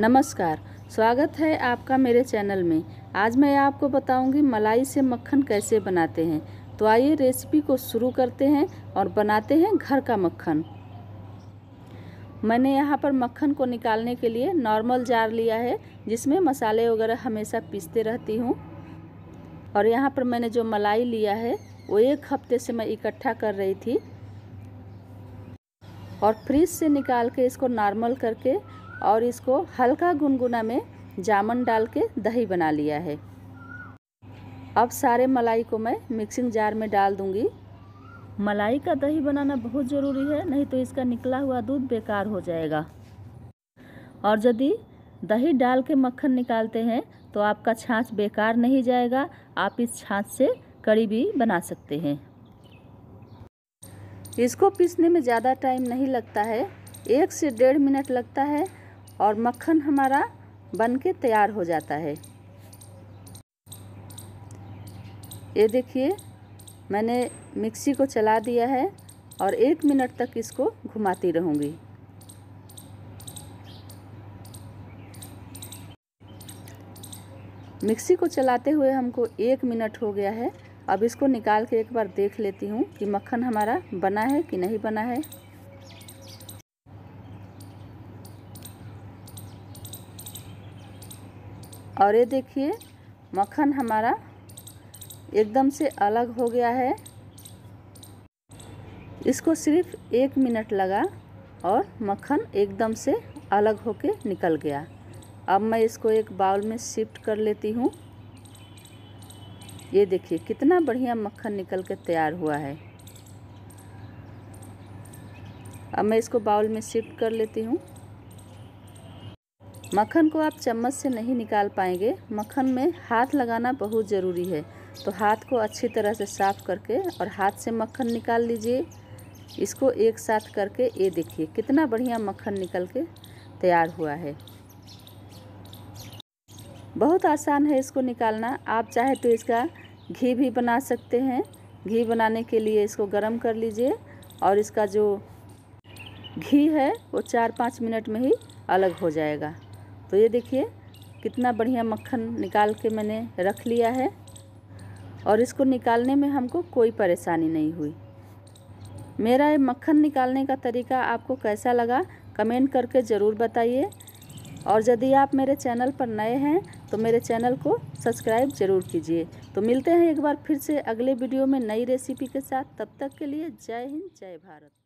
नमस्कार स्वागत है आपका मेरे चैनल में आज मैं आपको बताऊंगी मलाई से मक्खन कैसे बनाते हैं तो आइए रेसिपी को शुरू करते हैं और बनाते हैं घर का मक्खन मैंने यहाँ पर मक्खन को निकालने के लिए नॉर्मल जार लिया है जिसमें मसाले वगैरह हमेशा पीसते रहती हूँ और यहाँ पर मैंने जो मलाई लिया है वो एक हफ्ते से मैं इकट्ठा कर रही थी और फ्रिज से निकाल के इसको नॉर्मल करके और इसको हल्का गुनगुना में जामन डाल के दही बना लिया है अब सारे मलाई को मैं मिक्सिंग जार में डाल दूंगी मलाई का दही बनाना बहुत ज़रूरी है नहीं तो इसका निकला हुआ दूध बेकार हो जाएगा और यदि दही डाल के मक्खन निकालते हैं तो आपका छाछ बेकार नहीं जाएगा आप इस छाछ से कड़ी भी बना सकते हैं इसको पीसने में ज़्यादा टाइम नहीं लगता है एक से डेढ़ मिनट लगता है और मक्खन हमारा बन के तैयार हो जाता है ये देखिए मैंने मिक्सी को चला दिया है और एक मिनट तक इसको घुमाती रहूँगी मिक्सी को चलाते हुए हमको एक मिनट हो गया है अब इसको निकाल के एक बार देख लेती हूँ कि मक्खन हमारा बना है कि नहीं बना है और ये देखिए मक्खन हमारा एकदम से अलग हो गया है इसको सिर्फ एक मिनट लगा और मक्खन एकदम से अलग होके निकल गया अब मैं इसको एक बाउल में शिफ्ट कर लेती हूँ ये देखिए कितना बढ़िया मक्खन निकल के तैयार हुआ है अब मैं इसको बाउल में शिफ्ट कर लेती हूँ मक्खन को आप चम्मच से नहीं निकाल पाएंगे मक्खन में हाथ लगाना बहुत ज़रूरी है तो हाथ को अच्छी तरह से साफ करके और हाथ से मक्खन निकाल लीजिए इसको एक साथ करके ये देखिए कितना बढ़िया मक्खन निकल के तैयार हुआ है बहुत आसान है इसको निकालना आप चाहे तो इसका घी भी बना सकते हैं घी बनाने के लिए इसको गर्म कर लीजिए और इसका जो घी है वो चार पाँच मिनट में ही अलग हो जाएगा तो ये देखिए कितना बढ़िया मक्खन निकाल के मैंने रख लिया है और इसको निकालने में हमको कोई परेशानी नहीं हुई मेरा ये मक्खन निकालने का तरीका आपको कैसा लगा कमेंट करके ज़रूर बताइए और यदि आप मेरे चैनल पर नए हैं तो मेरे चैनल को सब्सक्राइब ज़रूर कीजिए तो मिलते हैं एक बार फिर से अगले वीडियो में नई रेसिपी के साथ तब तक के लिए जय हिंद जय भारत